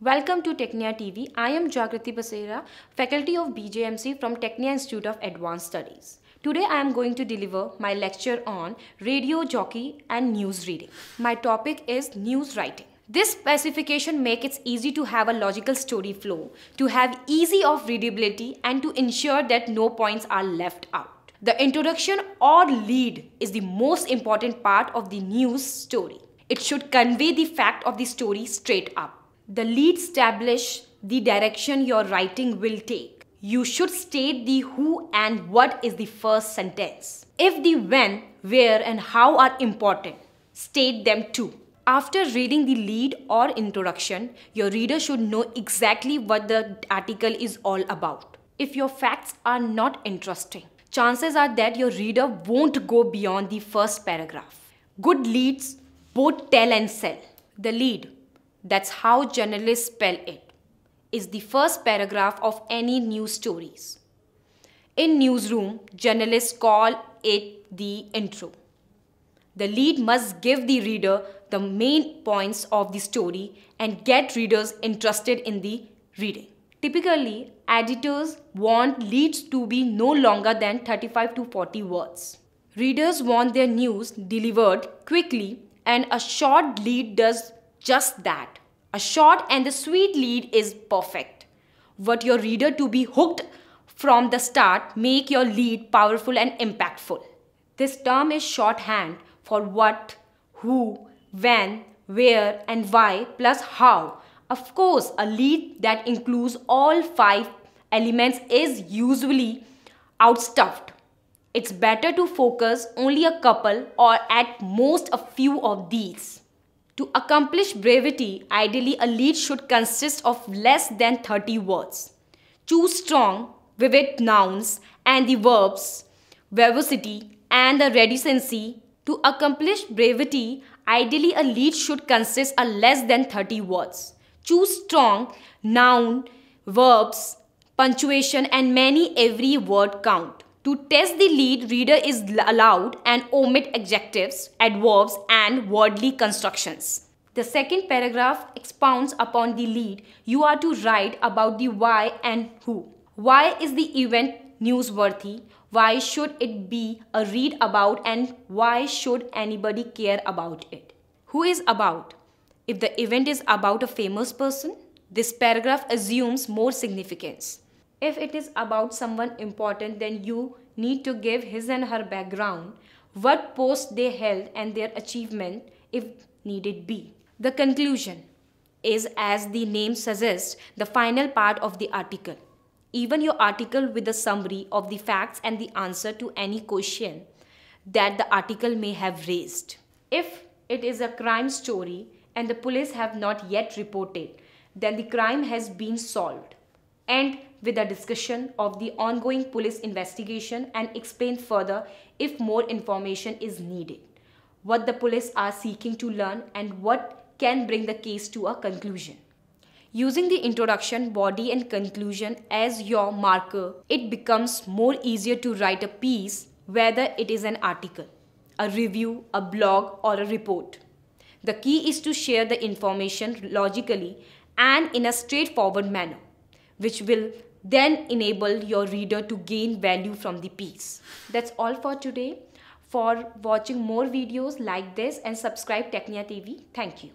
Welcome to Technia TV. I am Jagrati Basera, Faculty of BJMC from Technia Institute of Advanced Studies. Today I am going to deliver my lecture on radio jockey and news reading. My topic is news writing. This specification makes it easy to have a logical story flow, to have easy of readability and to ensure that no points are left out. The introduction or lead is the most important part of the news story. It should convey the fact of the story straight up. The lead establish the direction your writing will take. You should state the who and what is the first sentence. If the when, where, and how are important, state them too. After reading the lead or introduction, your reader should know exactly what the article is all about. If your facts are not interesting, chances are that your reader won't go beyond the first paragraph. Good leads both tell and sell. The lead that's how journalists spell it, is the first paragraph of any news stories. In newsroom, journalists call it the intro. The lead must give the reader the main points of the story and get readers interested in the reading. Typically, editors want leads to be no longer than 35 to 40 words. Readers want their news delivered quickly and a short lead does just that. A short and the sweet lead is perfect. What your reader to be hooked from the start make your lead powerful and impactful. This term is shorthand for what, who, when, where and why plus how. Of course, a lead that includes all five elements is usually outstuffed. It's better to focus only a couple or at most a few of these. To accomplish brevity, ideally a lead should consist of less than 30 words. Choose strong, vivid nouns and the verbs verbosity and the reticency. To accomplish brevity, ideally a lead should consist of less than 30 words. Choose strong noun, verbs, punctuation and many every word count. To test the lead, reader is allowed and omit adjectives, adverbs and wordly constructions. The second paragraph expounds upon the lead. You are to write about the why and who. Why is the event newsworthy? Why should it be a read about and why should anybody care about it? Who is about? If the event is about a famous person, this paragraph assumes more significance. If it is about someone important, then you need to give his and her background, what post they held, and their achievement if needed be. The conclusion is, as the name suggests, the final part of the article. Even your article with a summary of the facts and the answer to any question that the article may have raised. If it is a crime story and the police have not yet reported, then the crime has been solved end with a discussion of the ongoing police investigation and explain further if more information is needed, what the police are seeking to learn and what can bring the case to a conclusion. Using the introduction, body and conclusion as your marker, it becomes more easier to write a piece whether it is an article, a review, a blog or a report. The key is to share the information logically and in a straightforward manner which will then enable your reader to gain value from the piece. That's all for today. For watching more videos like this and subscribe Technia TV. Thank you.